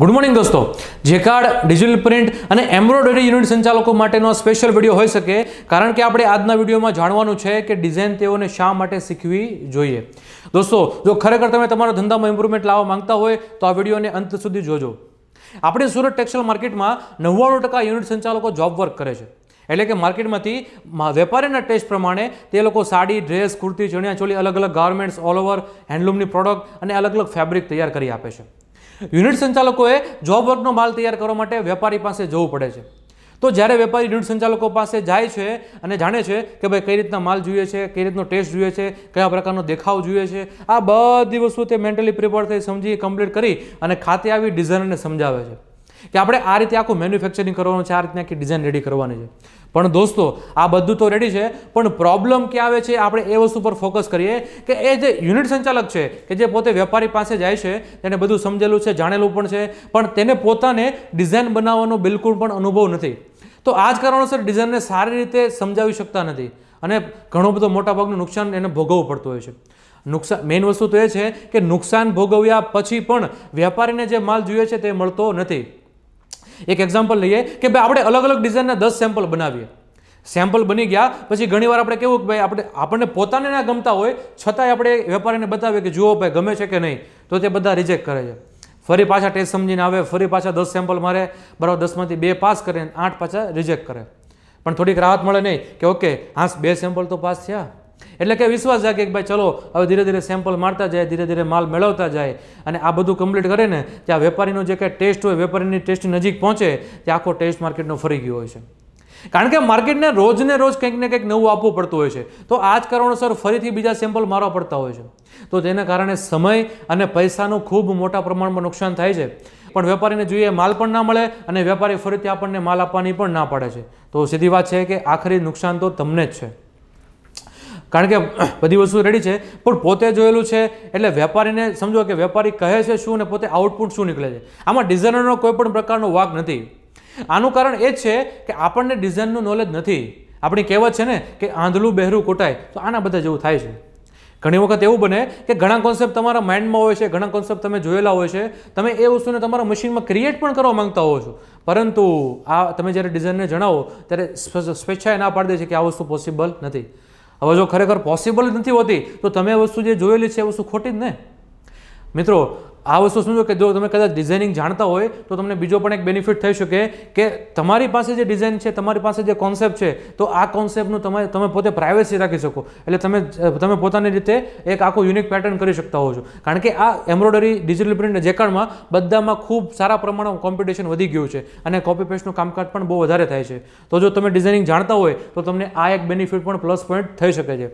good morning દોસ્તો જે card digital print અને એમ્બ્રોઇડરી યુનિટ સંચાલકો માટેનો સ્પેશિયલ વિડીયો હોઈ શકે કારણ કે આપણે આજના વિડીયોમાં જાણવાનું છે કે ડિઝાઇન તેઓને શા માટે શીખવી જોઈએ દોસ્તો જો ખરેખર તમે તમારા ધંધામાં ઇમ્પ્રુવમેન્ટ લાવવા માંગતા હોય તો આ વિડીયોને અંત સુધી જોજો આપણે સુરત ટેક્સટાઇલ માર્કેટમાં નવ્વાણું ટકા યુનિટ સંચાલકો જોબ વર્ક કરે છે એટલે કે માર્કેટમાંથી વેપારીના ટેસ્ટ પ્રમાણે તે લોકો સાડી ડ્રેસ કુર્તી ચણિયા ચોલી અલગ અલગ ગાર્મેન્ટ્સ ઓલ ઓવર હેન્ડલૂમની પ્રોડક્ટ અને અલગ અલગ ફેબ્રિક તૈયાર કરી આપે છે યુનિટ સંચાલકોએ જોબ વર્કનો માલ તૈયાર કરવા માટે વેપારી પાસે જવું પડે છે તો જ્યારે વેપારી યુનિટ સંચાલકો પાસે જાય છે અને જાણે છે કે ભાઈ કઈ રીતના માલ જોઈએ છે કઈ રીતનો ટેસ્ટ જોઈએ છે કયા પ્રકારનો દેખાવ જોઈએ છે આ બધી વસ્તુ તે મેન્ટલી પ્રિપેર થઈ સમજી કમ્પ્લીટ કરી અને ખાતે આવી ડિઝાઇનરને સમજાવે છે કે આપણે આ રીતે આખું મેન્યુફેક્ચરિંગ કરવાનું છે આ રીતના કે ડિઝાઇન રેડી કરવાની છે પણ દોસ્તો આ બધું તો રેડી છે પણ પ્રોબ્લેમ ક્યાં આવે છે આપણે એ વસ્તુ પર ફોકસ કરીએ કે એ જે યુનિટ સંચાલક છે કે જે પોતે વેપારી પાસે જાય છે તેને બધું સમજેલું છે જાણેલું પણ છે પણ તેને પોતાને ડિઝાઇન બનાવવાનો બિલકુલ પણ અનુભવ નથી તો આ જ કારણોસર ડિઝાઇનને સારી રીતે સમજાવી શકતા નથી અને ઘણો બધો મોટાભાગનું નુકસાન એને ભોગવવું પડતું હોય છે નુકસાન મેઇન વસ્તુ તો એ છે કે નુકસાન ભોગવ્યા પછી પણ વેપારીને જે માલ જોઈએ છે તે મળતો નથી એક એક્ઝામ્પલ લઈએ કે ભાઈ આપણે અલગ અલગ ડિઝાઇનના દસ સેમ્પલ બનાવીએ સેમ્પલ બની ગયા પછી ઘણીવાર આપણે કેવું કે ભાઈ આપણે આપણને પોતાને ના ગમતા હોય છતાંય આપણે વેપારીને બતાવીએ કે જુઓ ભાઈ ગમે છે કે નહીં તો તે બધા રિજેક્ટ કરે છે ફરી પાછા ટેસ્ટ સમજીને આવે ફરી પાછા દસ સેમ્પલ મારે બરાબર દસમાંથી બે પાસ કરે આઠ પાછા રિજેક્ટ કરે પણ થોડીક રાહત મળે નહીં કે ઓકે હા બે સેમ્પલ તો પાસ થયા એટલે કે વિશ્વાસ જાગે કે ભાઈ ચલો હવે ધીરે ધીરે સેમ્પલ મારતા જાય ધીરે ધીરે માલ મેળવતા જાય અને આ બધું કમ્પ્લીટ કરે ને ત્યાં વેપારીનો જે કાંઈ ટેસ્ટ હોય વેપારીની ટેસ્ટની નજીક પહોંચે ત્યાં આખો ટેસ્ટ માર્કેટનો ફરી ગયો હોય છે કારણ કે માર્કેટને રોજને રોજ કંઈક ને કંઈક નવું આપવું પડતું હોય છે તો આ જ કારણોસર ફરીથી બીજા સેમ્પલ મારવા પડતા હોય છે તો તેના કારણે સમય અને પૈસાનું ખૂબ મોટા પ્રમાણમાં નુકસાન થાય છે પણ વેપારીને જોઈએ માલ પણ ના મળે અને વેપારી ફરીથી આપણને માલ આપવાની પણ ના પાડે છે તો સીધી વાત છે કે આખરી નુકસાન તો તમને જ છે કારણ કે બધી વસ્તુ રેડી છે પણ પોતે જોયેલું છે એટલે વેપારીને સમજો કે વેપારી કહે છે શું અને પોતે આઉટપુટ શું નીકળે છે આમાં ડિઝાઇનરનો કોઈ પણ પ્રકારનો વાક નથી આનું કારણ એ છે કે આપણને ડિઝાઇનનું નોલેજ નથી આપણી કહેવત છે ને કે આંધળું બહેરું કોટાય તો આના બધા જેવું થાય છે ઘણી વખત એવું બને કે ઘણા કોન્સેપ્ટ તમારા માઇન્ડમાં હોય છે ઘણા કોન્સેપ્ટ તમે જોયેલા હોય છે તમે એ વસ્તુને તમારા મશીનમાં ક્રિએટ પણ કરવા માંગતા હોવ છો પરંતુ આ તમે જ્યારે ડિઝાઇનને જણાવો ત્યારે સ્વેચ્છાએ ના પાડી દે છે કે આ વસ્તુ પોસિબલ નથી હવે જો ખરેખર પોસિબલ નથી હોતી તો તમે વસ્તુ જે જોયેલી છે એ વસ્તુ ખોટી જ ને મિત્રો આ વસ્તુ સમજો કે જો તમે કદાચ ડિઝાઇનિંગ જાણતા હોય તો તમને બીજો પણ એક બેનિફિટ થઈ શકે કે તમારી પાસે જે ડિઝાઇન છે તમારી પાસે જે કોન્સેપ્ટ છે તો આ કોન્સેપ્ટનું તમે તમે પોતે પ્રાઇવેસી રાખી શકો એટલે તમે તમે પોતાની રીતે એક આખો યુનિક પેટર્ન કરી શકતા હો છો કારણ કે આ એમ્બ્રોડરી ડિજિટલ પ્રિન્ટ જેકાણમાં બધામાં ખૂબ સારા પ્રમાણમાં કોમ્પિટિશન વધી ગયું છે અને કોપી પેસ્ટનું કામકાજ પણ બહુ વધારે થાય છે તો જો તમે ડિઝાઇનિંગ જાણતા હોય તો તમને આ એક બેનિફિટ પણ પ્લસ પોઈન્ટ થઈ શકે છે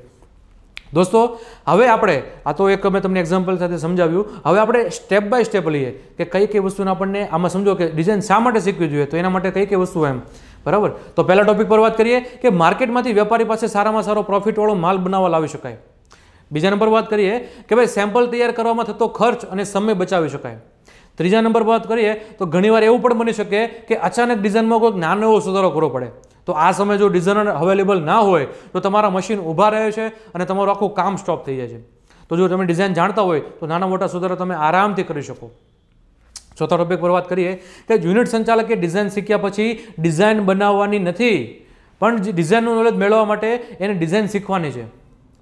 દોસ્તો હવે આપણે આ તો એક મેં તમને એક્ઝામ્પલ સાથે સમજાવ્યું હવે આપણે સ્ટેપ બાય સ્ટેપ લઈએ કે કઈ કઈ વસ્તુને આપણને આમાં સમજો કે ડિઝાઇન શા માટે શીખવી જોઈએ તો એના માટે કઈ કઈ વસ્તુ એમ બરાબર તો પહેલા ટોપિક પર વાત કરીએ કે માર્કેટમાંથી વેપારી પાસે સારામાં સારો પ્રોફિટવાળો માલ બનાવવા લાવી શકાય બીજા નંબર વાત કરીએ કે ભાઈ સેમ્પલ તૈયાર કરવામાં થતો ખર્ચ અને સમય બચાવી શકાય ત્રીજા નંબર વાત કરીએ તો ઘણીવાર એવું પણ બની શકે કે અચાનક ડિઝાઇનમાં કોઈ નાનો એવો સુધારો કરવો પડે તો આ સમયે જો ડિઝાઇનર અવેલેબલ ના હોય તો તમારા મશીન ઊભા રહે છે અને તમારું આખું કામ સ્ટોપ થઈ જાય છે તો જો તમે ડિઝાઇન જાણતા હોય તો નાના મોટા સુધારા તમે આરામથી કરી શકો ચોથા ટોપિક પર વાત કરીએ કે યુનિટ સંચાલકે ડિઝાઇન શીખ્યા પછી ડિઝાઇન બનાવવાની નથી પણ ડિઝાઇનનું નોલેજ મેળવવા માટે એને ડિઝાઇન શીખવાની છે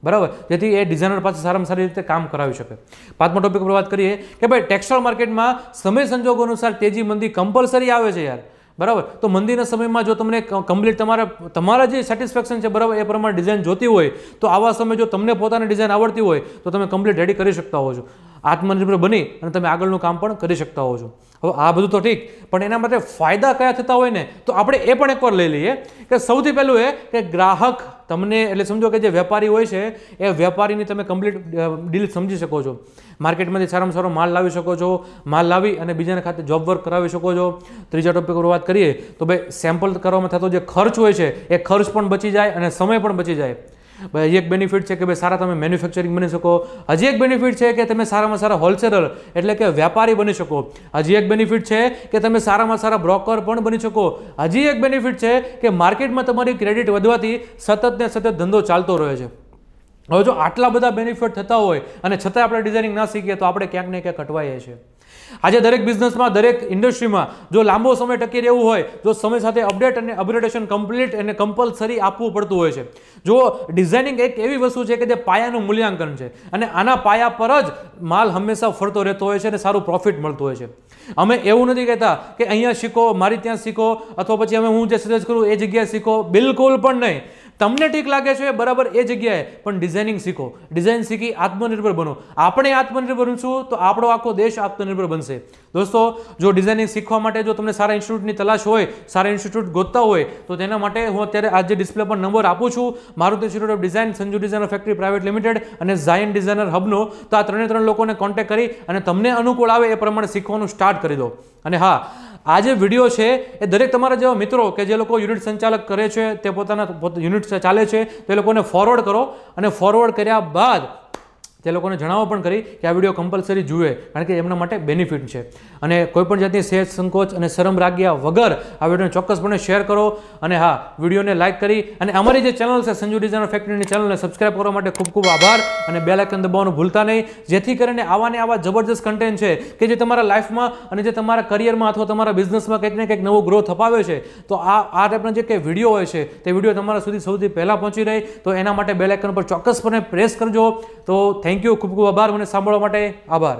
બરાબર જેથી એ ડિઝાઇનર પાસે સારામાં સારી રીતે કામ કરાવી શકે પાંચમા ટોપિક પર વાત કરીએ કે ભાઈ ટેક્સટાઇલ માર્કેટમાં સમય સંજોગો અનુસાર તેજી મંદી કમ્પલસરી આવે છે યાર બરાબર તો મંદિરના સમયમાં જો તમને કમ્પ્લીટ તમારા તમારા જે સેટિસ્ફેક્શન છે બરાબર એ પ્રમાણે ડિઝાઇન જોતી હોય તો આવા સમય જો તમને પોતાની ડિઝાઇન આવડતી હોય તો તમે કમ્પ્લીટ રેડી કરી શકતા હો છો આત્મનિર્ભર બની અને તમે આગળનું કામ પણ કરી શકતા હો છો હવે આ બધું તો ઠીક પણ એના માટે ફાયદા કયા થતા હોય ને તો આપણે એ પણ એકવાર લઈ લઈએ કે સૌથી પહેલું એ કે ગ્રાહક તમને એટલે સમજો કે જે વેપારી હોય છે એ વેપારીની તમે કમ્પ્લીટ ડીલ સમજી શકો છો માર્કેટમાંથી સારામાં સારો માલ લાવી શકો છો માલ લાવી અને બીજાને ખાતે જોબ વર્ક કરાવી શકો છો ત્રીજા ટોપિક પર વાત કરીએ તો ભાઈ સેમ્પલ કરવામાં થતો જે ખર્ચ હોય છે એ ખર્ચ પણ બચી જાય અને સમય પણ બચી જાય હજી એક બેનિફિટ છે કે ભાઈ સારા તમે મેન્યુફેક્ચરિંગ બની શકો હજી એક બેનિફિટ છે કે તમે સારામાં સારા હોલસેલર એટલે કે વ્યાપારી બની શકો હજી એક બેનિફિટ છે કે તમે સારામાં સારા બ્રોકર પણ બની શકો હજી એક બેનિફિટ છે કે માર્કેટમાં તમારી ક્રેડિટ વધવાથી સતત ને સતત ધંધો ચાલતો રહે છે હવે જો આટલા બધા બેનિફિટ થતા હોય અને છતાં આપણે ડિઝાઇનિંગ ના શીખીએ તો આપણે ક્યાંક ને ક્યાંક અટવાઈએ છીએ આજે દરેક બિઝનેસમાં દરેક ઇન્ડસ્ટ્રીમાં જો લાંબો સમય ટકી રહેવું હોય તો સમય સાથે અપડેટ અને અપગ્રેડેશન કમ્પ્લીટ અને કમ્પલસરી આપવું પડતું હોય છે જો ડિઝાઇનિંગ એક એવી વસ્તુ છે કે જે પાયાનું મૂલ્યાંકન છે અને આના પાયા પર જ માલ હંમેશા ફરતો રહેતો હોય છે અને સારું પ્રોફિટ મળતું હોય છે અમે એવું નથી કહેતા કે અહીંયા શીખો મારી ત્યાં શીખો અથવા પછી અમે હું જે સજેસ્ટ કરું એ જગ્યાએ શીખો બિલકુલ પણ નહીં તમને ઠીક લાગે છે બરાબર એ જગ્યાએ પણ ડિઝાઇનિંગ શીખો ડિઝાઇન શીખી આત્મનિર્ભર બનો આપણે આત્મનિર્ભર બનશું તો આપણો આખો દેશ આત્મનિર્ભર બનશે દોસ્તો જો ડિઝાઇનિંગ શીખવા માટે જો તમને સારા ઇન્સ્ટિટ્યૂટની તલાશ હોય સારા ઇન્સ્ટિટ્યૂટ ગોતતા હોય તો તેના માટે હું અત્યારે આજે ડિસ્પ્લે પર નંબર આપું છું Maruti institute of design Sanju designer factory private limited અને ઝાયન ડિઝાઇનર હબનો તો આ ત્રણે ત્રણ લોકોને કોન્ટેક્ટ કરી અને તમને અનુકૂળ આવે એ પ્રમાણે શીખવાનું સ્ટાર્ટ કરી દો અને હા આ જે વિડીયો છે એ દરેક તમારા જેવા મિત્રો કે જે લોકો યુનિટ સંચાલક કરે છે તે પોતાના યુનિટ ચાલે છે તે લોકોને ફોરવર્ડ કરો અને ફોરવર્ડ કર્યા બાદ તે લોકોને જણાવો પણ કરી કે આ વિડીયો કમ્પલસરી જુએ કારણ કે એમના માટે બેનિફિટ છે અને કોઈપણ જાતની સેજ સંકોચ અને શરમ રાગ્યા વગર આ વિડીયોને ચોક્કસપણે શેર કરો અને હા વિડીયોને લાઇક કરી અને અમારી જે ચેનલ છે સંજુ ડિઝાઇનર ફેક્ટરીની ચેનલને સબસ્ક્રાઇબ કરવા માટે ખૂબ ખૂબ આભાર અને બે દબાવવાનું ભૂલતા નહીં જેથી કરીને આવાને આવા જબરજસ્ત કન્ટેન્ટ છે કે જે તમારા લાઈફમાં અને જે તમારા કરિયરમાં અથવા તમારા બિઝનેસમાં કંઈક ને કંઈક નવો ગ્રોથ અપાવે છે તો આ આ ટાઈપના જે કંઈ વિડીયો હોય છે તે વિડીયો તમારા સુધી સૌથી પહેલાં પહોંચી રહે તો એના માટે બે પર ચોક્કસપણે પ્રેસ કરજો તો થેન્ક થેન્ક યુ ખૂબ ખૂબ આભાર મને સાંભળવા માટે આભાર